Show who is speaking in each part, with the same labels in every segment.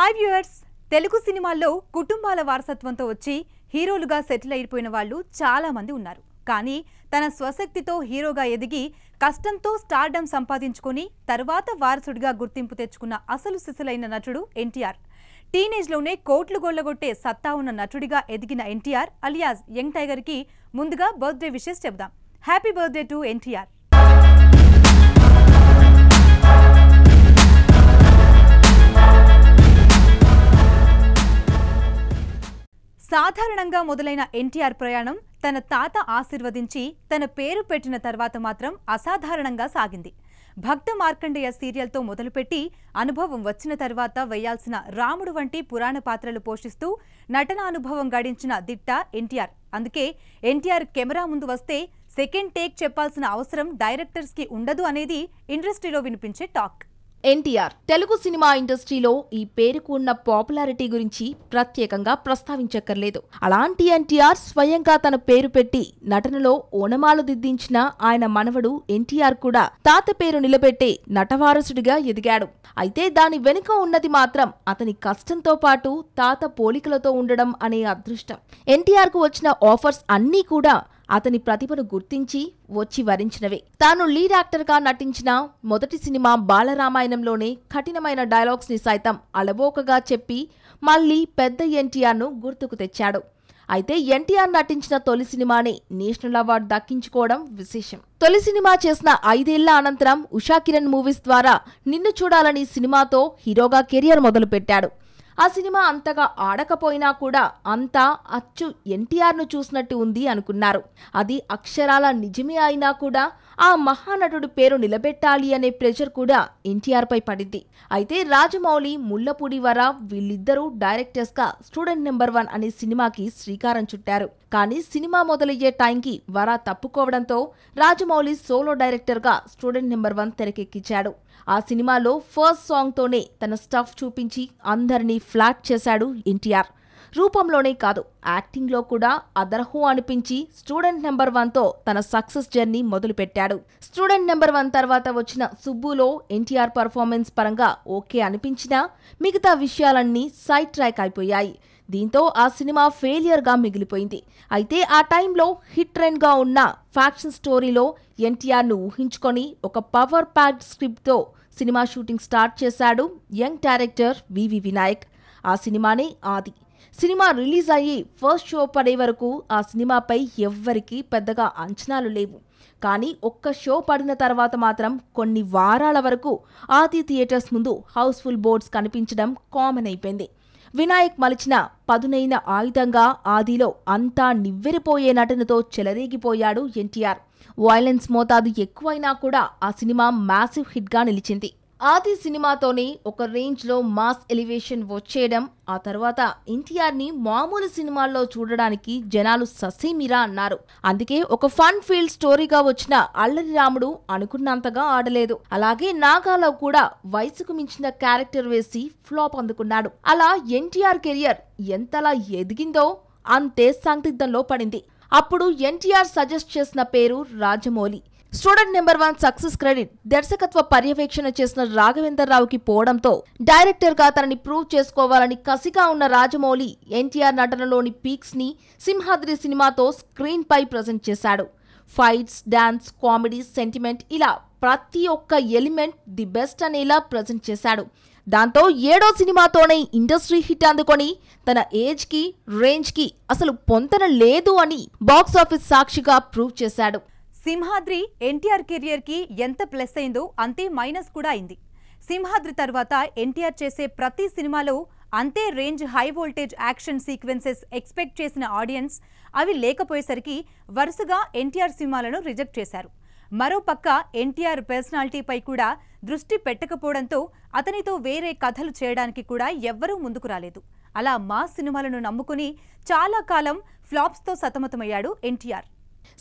Speaker 1: hi viewers Telugu సినిమాల్లో కుటుంబాల వారసత్వంతో వచ్చి హీరోలుగా సెటిల్ అయిపోయిన వాళ్ళు చాలామంది ఉన్నారు కానీ తన స్వశక్తితో హీరోగా ఎదిగి కష్టంతో స్టార్డమ్ సంపాదించుకొని తర్వాత వారసుడిగా గుర్తింపు తెచ్చుకున్న అసలు శిశులైన నటుడు ఎన్టీఆర్ టీనేజ్లోనే కోట్లు గొల్లగొట్టే సత్తా ఉన్న నటుడిగా ఎదిగిన ఎన్టీఆర్ అలియాజ్ యంగ్ టైగర్కి ముందుగా బర్త్డే విషెస్ చెబుదాం హ్యాపీ బర్త్డే టు ఎన్టీఆర్ సాధారణంగా మొదలైన ఎన్టీఆర్ ప్రయాణం తన తాత ఆశీర్వదించి తన పేరు పెట్టిన తర్వాత మాత్రం అసాధారణంగా సాగింది భక్త మార్కండేయ సీరియల్తో మొదలుపెట్టి అనుభవం వచ్చిన తర్వాత వేయాల్సిన రాముడు వంటి పురాణ పాత్రలు పోషిస్తూ నటన అనుభవం గడించిన దిట్ట ఎన్టీఆర్ అందుకే ఎన్టీఆర్ కెమెరా ముందు వస్తే సెకండ్ టేక్ చెప్పాల్సిన అవసరం డైరెక్టర్స్కి ఉండదు అనేది ఇండస్ట్రీలో వినిపించే టాక్
Speaker 2: ఎన్టీఆర్ తెలుగు సినిమా ఇండస్ట్రీలో ఈ పేరుకు ఉన్న పాపులారిటీ గురించి ప్రత్యేకంగా ప్రస్తావించక్కర్లేదు అలాంటి ఎన్టీఆర్ స్వయంగా తన పేరు పెట్టి నటనలో ఓనమాలు దిద్దించిన ఆయన మనవడు ఎన్టీఆర్ కూడా తాత పేరు నిలబెట్టే నటవారసుడిగా ఎదిగాడు అయితే దాని వెనుక ఉన్నది మాత్రం అతని కష్టంతో పాటు తాత పోలికలతో ఉండడం అనే అదృష్టం ఎన్టీఆర్కు వచ్చిన ఆఫర్స్ అన్నీ కూడా అతని ప్రతిభను గుర్తించి వచ్చి వరించినవే తాను లీడ్ యాక్టర్గా నటించిన మొదటి సినిమా బాలరామాయణంలోనే కఠినమైన డైలాగ్స్ని సైతం అలవోకగా చెప్పి మళ్ళీ పెద్ద ఎన్టీఆర్ను గుర్తుకు తెచ్చాడు అయితే ఎన్టీఆర్ నటించిన తొలి సినిమానే నేషనల్ అవార్డు దక్కించుకోవడం విశేషం తొలి సినిమా చేసిన ఐదేళ్ల అనంతరం ఉషా కిరణ్ మూవీస్ ద్వారా నిన్ను చూడాలని సినిమాతో హీరోగా కెరియర్ మొదలుపెట్టాడు ఆ సినిమా అంతగా ఆడకపోయినా కూడా అంతా అచ్చు ఎన్టీఆర్ను చూసినట్టు ఉంది అనుకున్నారు అది అక్షరాల నిజమే అయినా కూడా ఆ మహానటుడు పేరు నిలబెట్టాలి అనే ప్రెషర్ కూడా ఎన్టీఆర్పై పడింది అయితే రాజమౌళి ముల్లపూడి వర వీళ్ళిద్దరూ డైరెక్టర్స్గా స్టూడెంట్ నెంబర్ వన్ అనే సినిమాకి శ్రీకారం చుట్టారు కానీ సినిమా మొదలయ్యే టైంకి వరా తప్పుకోవడంతో రాజమౌళి సోలో డైరెక్టర్ గా స్టూడెంట్ నెంబర్ వన్ తెరకెక్కించాడు ఆ సినిమాలో ఫస్ట్ సాంగ్తోనే తన స్టఫ్ చూపించి అందరినీ ఫ్లాట్ చేశాడు ఎన్టీఆర్ రూపంలోనే కాదు యాక్టింగ్లో కూడా అదర్హు అనిపించి స్టూడెంట్ నెంబర్ వన్తో తన సక్సెస్ జర్నీ మొదలుపెట్టాడు స్టూడెంట్ నెంబర్ వన్ తర్వాత వచ్చిన సుబ్బులో ఎన్టీఆర్ పర్ఫార్మెన్స్ పరంగా ఓకే అనిపించినా మిగతా విషయాలన్నీ సైడ్ ట్రాక్ అయిపోయాయి దీంతో ఆ సినిమా ఫెయిలియర్గా మిగిలిపోయింది అయితే ఆ టైంలో హిట్ ట్రెండ్గా ఉన్న ఫ్యాక్షన్ స్టోరీలో ఎన్టీఆర్ను ఊహించుకొని ఒక పవర్ ప్యాక్డ్ స్క్రిప్ట్తో సినిమా షూటింగ్ స్టార్ట్ చేశాడు యంగ్ డైరెక్టర్ వివి వినాయక్ ఆ సినిమానే ఆది సినిమా రిలీజ్ అయ్యి ఫస్ట్ షో పడే వరకు ఆ సినిమాపై ఎవ్వరికీ పెద్దగా అంచనాలు లేవు కానీ ఒక్క షో పడిన తర్వాత మాత్రం కొన్ని వారాల వరకు ఆది థియేటర్స్ ముందు హౌస్ఫుల్ బోర్డ్స్ కనిపించడం కామన్ అయిపోయింది వినాయక్ మలిచిన పదునైన ఆయుధంగా ఆదిలో అంతా నివ్వెరిపోయే నటనతో చెలరేగిపోయాడు ఎన్టీఆర్ వైలెన్స్ మోతాదు ఎక్కువైనా కూడా ఆ సినిమా మ్యాసివ్ హిట్గా నిలిచింది ఆది సినిమాతోనే ఒక రేంజ్లో మాస్ ఎలివేషన్ వచ్చేయడం ఆ తర్వాత ఎన్టీఆర్ని మామూలు సినిమాల్లో చూడడానికి జనాలు ససీమిరా అన్నారు అందుకే ఒక ఫన్ ఫీల్డ్ స్టోరీగా వచ్చిన అల్లరి రాముడు అనుకున్నంతగా ఆడలేదు అలాగే నాగాలో కూడా వయసుకు మించిన క్యారెక్టర్ వేసి ఫ్లాప్ అందుకున్నాడు అలా ఎన్టీఆర్ కెరియర్ ఎంతలా ఎదిగిందో అంతే సందిగ్ధంలో పడింది అప్పుడు ఎన్టీఆర్ సజెస్ట్ చేసిన పేరు Rajamouli student number one success credit దర్శకత్వ పర్యవేక్షణ చేసిన రాఘవేందర్ రావుకి పోవడంతో డైరెక్టర్గా తనని ప్రూవ్ చేసుకోవాలని కసిగా ఉన్న రాజమౌళి ఎన్టీఆర్ నటనలోని పీక్స్ని సింహాద్రి సినిమాతో స్క్రీన్పై ప్రజెంట్ చేశాడు ఫైట్స్ డాన్స్ కామెడీ సెంటిమెంట్ ఇలా ప్రతి ఒక్క ఎలిమెంట్ ది బెస్ట్ అనేలా ప్రజెంట్ చేశాడు దాంతో ఏడో సినిమాతోనే ఇండస్ట్రీ హిట్ అందుకొని తన ఏజ్కి రేంజ్కి అసలు పొంతన లేదు అని బాక్సాఫీస్ సాక్షిగా ప్రూవ్ చేశాడు
Speaker 1: సింహాద్రి ఎన్టీఆర్ కి ఎంత ప్లస్ అయిందో అంతే మైనస్ కూడా అయింది సింహాద్రి తర్వాత ఎన్టీఆర్ చేసే ప్రతి సినిమాలో అంతే range high voltage action sequences expect చేసిన ఆడియన్స్ అవి లేకపోయేసరికి వరుసగా ఎన్టీఆర్ సినిమాలను రిజెక్ట్ చేశారు మరోపక్క ఎన్టీఆర్ పర్సనాలిటీపై కూడా దృష్టి పెట్టకపోవడంతో అతనితో వేరే కథలు చేయడానికి కూడా ఎవ్వరూ ముందుకు రాలేదు అలా మా సినిమాలను నమ్ముకుని చాలా కాలం ఫ్లాప్స్తో సతమతమయ్యాడు ఎన్టీఆర్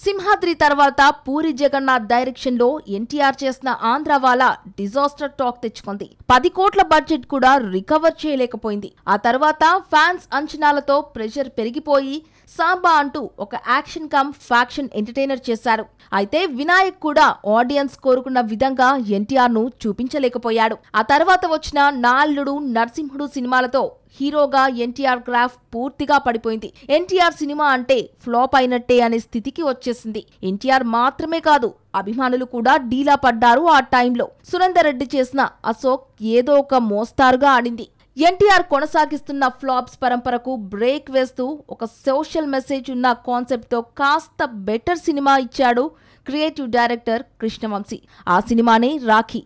Speaker 2: సింహాద్రి తర్వాత పూరి జగన్నాథ్ డైరెక్షన్ లో ఎన్టీఆర్ చేసిన ఆంధ్రవాల డిజాస్టర్ టాక్ తెచ్చుకుంది పది కోట్ల బడ్జెట్ కూడా రికవర్ చేయలేకపోయింది ఆ తర్వాత ఫ్యాన్స్ అంచనాలతో ప్రెషర్ పెరిగిపోయి సాంబా అంటూ ఒక యాక్షన్ కమ్ ఫ్యాక్షన్ ఎంటర్టైనర్ చేశారు అయితే వినాయక్ కూడా ఆడియన్స్ కోరుకున్న విధంగా ఎన్టీఆర్ ను చూపించలేకపోయాడు ఆ తర్వాత వచ్చిన నాల్లుడు నరసింహుడు సినిమాలతో హీరోగా ఎన్టీఆర్ గ్రాఫ్ పూర్తిగా పడిపోయింది ఎన్టీఆర్ సినిమా అంటే ఫ్లాప్ అయినట్టే అనే స్థితికి వచ్చేసింది ఎన్టీఆర్ మాత్రమే కాదు అభిమానులు కూడా డీలా పడ్డారు ఆ టైంలో సురేందర్ రెడ్డి చేసిన అశోక్ ఏదో ఒక మోస్తారుగా ఆడింది ఎన్టీఆర్ కొనసాగిస్తున్న ఫ్లాప్స్ పరంపరకు బ్రేక్ వేస్తూ ఒక సోషల్ మెసేజ్ ఉన్న కాన్సెప్ట్తో కాస్త బెటర్ సినిమా ఇచ్చాడు క్రియేటివ్ డైరెక్టర్ కృష్ణవంశీ ఆ సినిమానే రాఖీ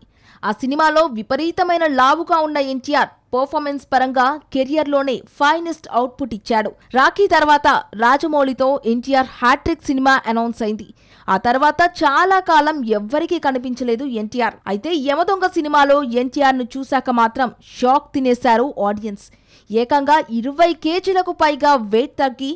Speaker 2: ఆ సినిమాలో విపరీతమైన లావుగా ఉన్న ఎన్టీఆర్ పర్ఫార్మెన్స్ పరంగా కెరియర్లోనే ఫైనెస్ట్ అవుట్పుట్ ఇచ్చాడు రాఖీ తర్వాత రాజమౌళితో ఎన్టీఆర్ హ్యాట్రిక్ సినిమా అనౌన్స్ అయింది ఆ తర్వాత చాలా కాలం ఎవ్వరికీ కనిపించలేదు ఎన్టీఆర్ అయితే యమదొంగ సినిమాలో ఎన్టీఆర్ను చూశాక మాత్రం షాక్ తినేశారు ఆడియన్స్ ఏకంగా ఇరవై కేజీలకు పైగా వెయిట్ తగ్గి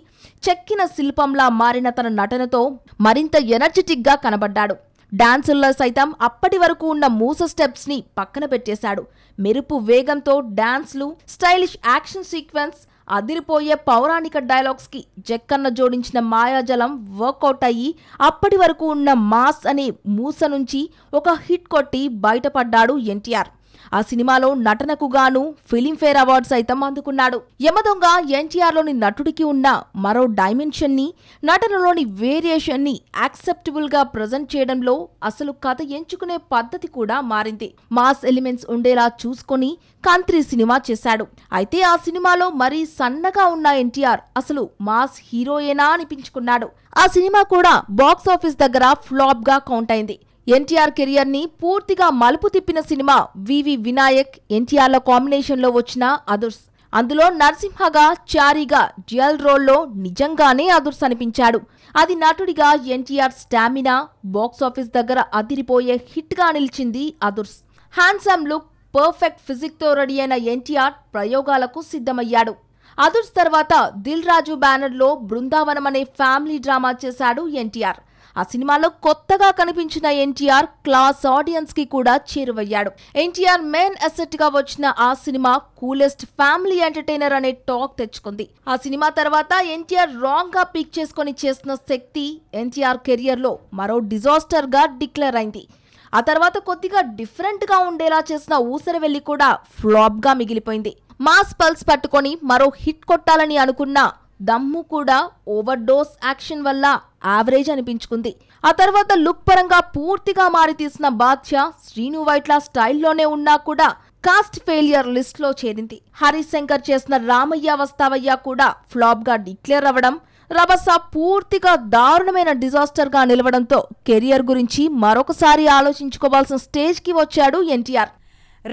Speaker 2: చెక్కిన శిల్పంలా మారిన తన నటనతో మరింత ఎనర్జెటిక్గా కనబడ్డాడు డాన్సుల్లో సైతం అప్పటి వరకు ఉన్న మూస స్టెప్స్ని పక్కన పెట్టేశాడు మెరుపు వేగంతో డాన్స్లు స్టైలిష్ యాక్షన్ సీక్వెన్స్ అదిరిపోయే పౌరాణిక డైలాగ్స్కి జక్కన్న జోడించిన మాయాజలం వర్కౌట్ అయ్యి అప్పటి వరకు ఉన్న మాస్ అనే మూస నుంచి ఒక హిట్ కొట్టి బయటపడ్డాడు ఎన్టీఆర్ ఆ సినిమాలో నటనకు గాను ఫిలింఫేర్ అవార్డు సైతం అందుకున్నాడు యమదొంగ ఎన్టీఆర్లోని నటుడికి ఉన్న మరో డైమెన్షన్ని నటనలోని వేరియేషన్ని యాక్సెప్టబుల్గా ప్రజెంట్ చేయడంలో అసలు కథ ఎంచుకునే పద్ధతి కూడా మారింది మాస్ ఎలిమెంట్స్ ఉండేలా చూసుకొని కంత్రి సినిమా చేశాడు అయితే ఆ సినిమాలో మరీ సన్నగా ఉన్న ఎన్టీఆర్ అసలు మాస్ హీరోయేనా అనిపించుకున్నాడు ఆ సినిమా కూడా బాక్సాఫీస్ దగ్గర గా కౌంట్ అయింది ఎన్టీఆర్ కెరియర్ ని పూర్తిగా మలుపు తిప్పిన సినిమా వివి వినాయక్ ఎన్టీఆర్ల కాంబినేషన్లో వచ్చిన అదుర్స్ అందులో నరసింహగా చారీగా డ్యూయల్ రోల్లో నిజంగానే అదుర్స్ అనిపించాడు అది నటుడిగా ఎన్టీఆర్ స్టామినా బాక్సాఫీస్ దగ్గర అదిరిపోయే హిట్గా నిలిచింది అదుర్స్ హ్యాండ్సమ్ లుక్ పర్ఫెక్ట్ తో రెడీ అయిన ఎన్టీఆర్ ప్రయోగాలకు సిద్ధమయ్యాడు అదుర్స్ తర్వాత దిల్ రాజు బ్యానర్లో బృందావనం అనే ఫ్యామిలీ డ్రామా చేశాడు ఎన్టీఆర్ ఆ సినిమాలో కొత్తగా కనిపించిన ఎన్టీఆర్ క్లాస్ ఆడియన్స్ కి కూడా చేరువయ్యాడు ఎన్టీఆర్ మెయిన్ అసెట్ గా వచ్చిన ఆ సినిమా కూలెస్ట్ ఫ్యామిలీ ఎంటర్టైనర్ అనే టాక్ తెచ్చుకుంది ఆ సినిమా తర్వాత ఎన్టీఆర్ రాంగ్ గా పిక్ చేసుకుని చేసిన శక్తి ఎన్టీఆర్ కెరియర్ లో మరో డిజాస్టర్ గా డిక్లేర్ అయింది ఆ తర్వాత కొద్దిగా డిఫరెంట్ గా ఉండేలా చేసిన ఊసరి వెళ్లి కూడా ఫ్లాప్ గా మిగిలిపోయింది మాస్ పల్స్ పట్టుకొని మరో హిట్ కొట్టాలని అనుకున్న దమ్ము కూడా ఓవర్ డోస్ యాక్షన్ వల్ల యావరేజ్ అనిపించుకుంది ఆ తర్వాత లుక్ పరంగా పూర్తిగా మారి తీసిన బాధ్య శ్రీను వైట్ల స్టైల్లోనే ఉన్నా కూడా కాస్ట్ ఫెయిలియర్ లిస్ట్లో చేరింది హరిశంకర్ చేసిన రామయ్య వస్తావయ్య కూడా ఫ్లాప్గా డిక్లేర్ అవ్వడం రభస పూర్తిగా దారుణమైన డిజాస్టర్గా నిలవడంతో కెరియర్ గురించి మరొకసారి ఆలోచించుకోవాల్సిన స్టేజ్కి వచ్చాడు ఎన్టీఆర్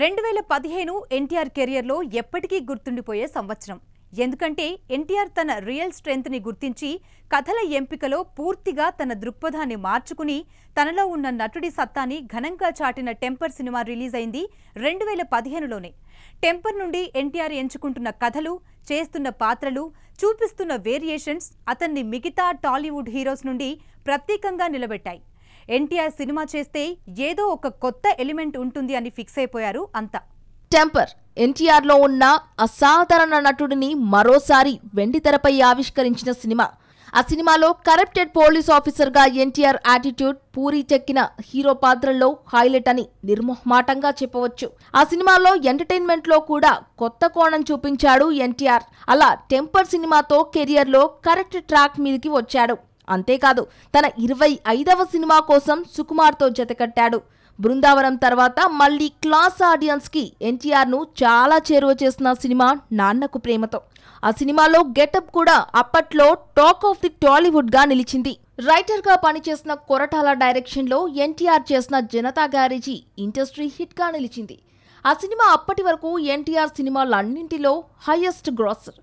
Speaker 1: రెండు వేల పదిహేను ఎన్టీఆర్ కెరియర్లో ఎప్పటికీ గుర్తుండిపోయే సంవత్సరం ఎందుకంటే ఎన్టీఆర్ తన రియల్ స్ట్రెంత్ని గుర్తించి కథల ఎంపికలో పూర్తిగా తన దృక్పథాన్ని మార్చుకుని తనలో ఉన్న నటుడి సత్తాని ఘనంగా చాటిన టెంపర్ సినిమా రిలీజ్ అయింది రెండు వేల పదిహేనులోనే టెంపర్ నుండి ఎన్టీఆర్ ఎంచుకుంటున్న కథలు చేస్తున్న పాత్రలు చూపిస్తున్న వేరియేషన్స్ అతన్ని మిగతా టాలీవుడ్ హీరోస్ నుండి ప్రత్యేకంగా నిలబెట్టాయి ఎన్టీఆర్ సినిమా చేస్తే ఏదో ఒక కొత్త ఎలిమెంట్ ఉంటుంది అని ఫిక్స్ అయిపోయారు
Speaker 2: అంతా టెంపర్ ఎన్టీఆర్లో ఉన్న అసాధారణ నటుడిని మరోసారి వెండితెరపై ఆవిష్కరించిన సినిమా ఆ సినిమాలో కరప్టెడ్ పోలీస్ ఆఫీసర్గా ఎన్టీఆర్ యాటిట్యూడ్ పూరి చెక్కిన హీరో పాత్రల్లో హైలైట్ అని నిర్మోహమాటంగా చెప్పవచ్చు ఆ సినిమాలో ఎంటర్టైన్మెంట్లో కూడా కొత్త కోణం చూపించాడు ఎన్టీఆర్ అలా టెంపర్ సినిమాతో కెరియర్లో కరెక్ట్ ట్రాక్ మీదకి వచ్చాడు అంతేకాదు తన ఇరవై ఐదవ సినిమా కోసం సుకుమార్తో జతకట్టాడు బృందావనం తర్వాత మళ్ళీ క్లాస్ ఆడియన్స్కి ఎన్టీఆర్ను చాలా చేరువ చేసిన సినిమా నాన్నకు ప్రేమతో ఆ సినిమాలో గెటప్ కూడా అప్పట్లో టాక్ ఆఫ్ ది టాలీవుడ్గా నిలిచింది రైటర్గా పనిచేసిన కొరటాల డైరెక్షన్లో ఎన్టీఆర్ చేసిన జనతా గ్యారేజీ ఇండస్ట్రీ హిట్గా నిలిచింది ఆ సినిమా అప్పటి వరకు ఎన్టీఆర్ సినిమాలన్నింటిలో highest grosser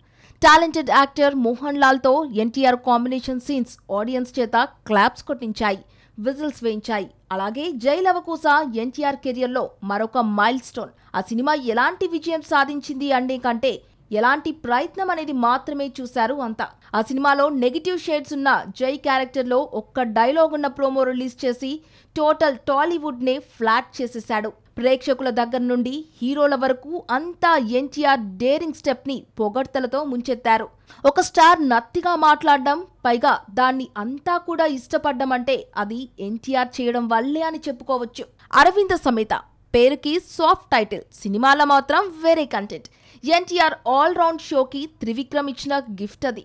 Speaker 2: talented actor Mohan లాల్తో ఎన్టీఆర్ కాంబినేషన్ సీన్స్ ఆడియన్స్ చేత క్లాప్స్ కొట్టించాయి విజిల్స్ వేయించాయి అలాగే జైలవకూస ఎన్టీఆర్ కెరియర్లో మరొక మైల్ స్టోన్ ఆ సినిమా ఎలాంటి విజయం సాధించింది అనే కంటే ఎలాంటి ప్రయత్నం అనేది మాత్రమే చూశారు అంతా ఆ సినిమాలో నెగిటివ్ షేడ్స్ ఉన్న జై క్యారెక్టర్లో ఒక్క డైలాగ్ ఉన్న ప్రోమో రిలీజ్ చేసి టోటల్ టాలీవుడ్నే ఫ్లాట్ చేసేశాడు ప్రేక్షకుల దగ్గర నుండి హీరోల వరకు అంతా ఎన్టీఆర్ డేరింగ్ స్టెప్ని పొగడ్తలతో ముంచెత్తారు ఒక స్టార్ నత్తిగా మాట్లాడడం పైగా దాన్ని అంతా కూడా ఇష్టపడ్డం అంటే అది ఎన్టీఆర్ చేయడం వల్లే అని చెప్పుకోవచ్చు అరవింద సమేత పేరుకి సాఫ్ట్ టైటిల్ సినిమాల మాత్రం వేరే కంటెంట్ ఎన్టీఆర్ ఆల్ రౌండ్ షోకి త్రివిక్రమ్ ఇచ్చిన గిఫ్ట్ అది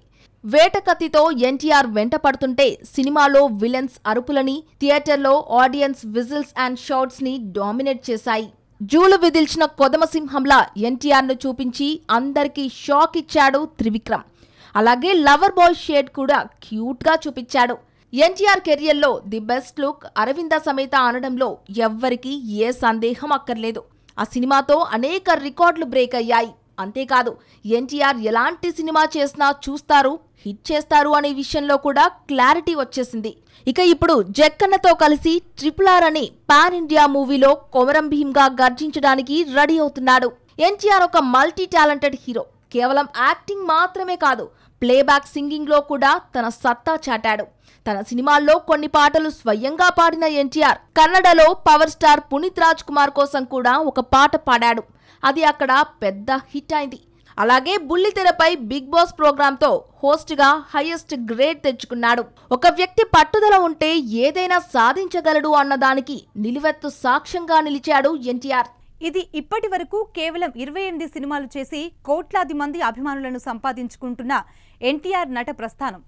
Speaker 2: వేటకత్తితో ఎన్టీఆర్ వెంటపడుతుంటే సినిమాలో విలన్స్ అరుపులని థియేటర్లో ఆడియన్స్ విజిల్స్ అండ్ షాట్స్ ని డామినేట్ చేశాయి జూలు విదిల్చిన కొదమసింహంలా ఎన్టీఆర్ను చూపించి అందరికీ షాక్ ఇచ్చాడు త్రివిక్రమ్ అలాగే లవర్ బాయ్ షేడ్ కూడా క్యూట్గా చూపించాడు ఎన్టీఆర్ కెరియర్లో ది బెస్ట్ లుక్ అరవింద సమేత అనడంలో ఎవ్వరికీ ఏ సందేహం అక్కర్లేదు ఆ సినిమాతో అనేక రికార్డులు బ్రేక్ అయ్యాయి అంతేకాదు ఎన్టీఆర్ ఎలాంటి సినిమా చేసినా చూస్తారు హిట్ చేస్తారు అనే విషయంలో కూడా క్లారిటీ వచ్చేసింది ఇక ఇప్పుడు జక్కన్నతో కలిసి ట్రిపుల్ ఆర్ అని పాన్ ఇండియా మూవీలో కొమరం భీమ్గా గర్జించడానికి రెడీ అవుతున్నాడు ఎన్టీఆర్ ఒక మల్టీ టాలెంటెడ్ హీరో కేవలం యాక్టింగ్ మాత్రమే కాదు ప్లేబ్యాక్ సింగింగ్లో కూడా తన సత్తా చాటాడు తన సినిమాల్లో కొన్ని పాటలు స్వయంగా పాడిన ఎన్టీఆర్ కన్నడలో పవర్ స్టార్ పునీత్ రాజ్ కుమార్ కోసం కూడా ఒక పాట పాడాడు అది అక్కడ పెద్ద హిట్ అయింది అలాగే బుల్లితెరపై బిగ్ బాస్ ప్రోగ్రాంతో హోస్ట్గా హైయెస్ట్ గ్రేడ్ తెచ్చుకున్నాడు ఒక వ్యక్తి పట్టుదల ఉంటే ఏదైనా సాధించగలడు అన్నదానికి నిలువెత్తు సాక్ష్యంగా నిలిచాడు ఎన్టీఆర్ ఇది
Speaker 1: ఇప్పటి వరకు కేవలం ఇరవై ఎనిమిది సినిమాలు చేసి కోట్లాది మంది అభిమానులను సంపాదించుకుంటున్న ఎన్టీఆర్ నట ప్రస్థానం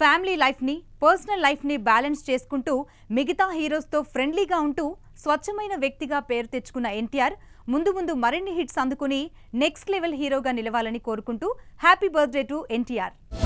Speaker 1: ఫ్యామిలీ లైఫ్ని పర్సనల్ లైఫ్ని బ్యాలెన్స్ చేసుకుంటూ మిగతా హీరోస్తో ఫ్రెండ్లీగా ఉంటూ స్వచ్ఛమైన వ్యక్తిగా పేరు తెచ్చుకున్న ఎన్టీఆర్ ముందు ముందు మరిన్ని హిట్స్ అందుకుని నెక్స్ట్ లెవెల్ హీరోగా నిలవాలని కోరుకుంటూ హ్యాపీ బర్త్డే టు ఎన్టీఆర్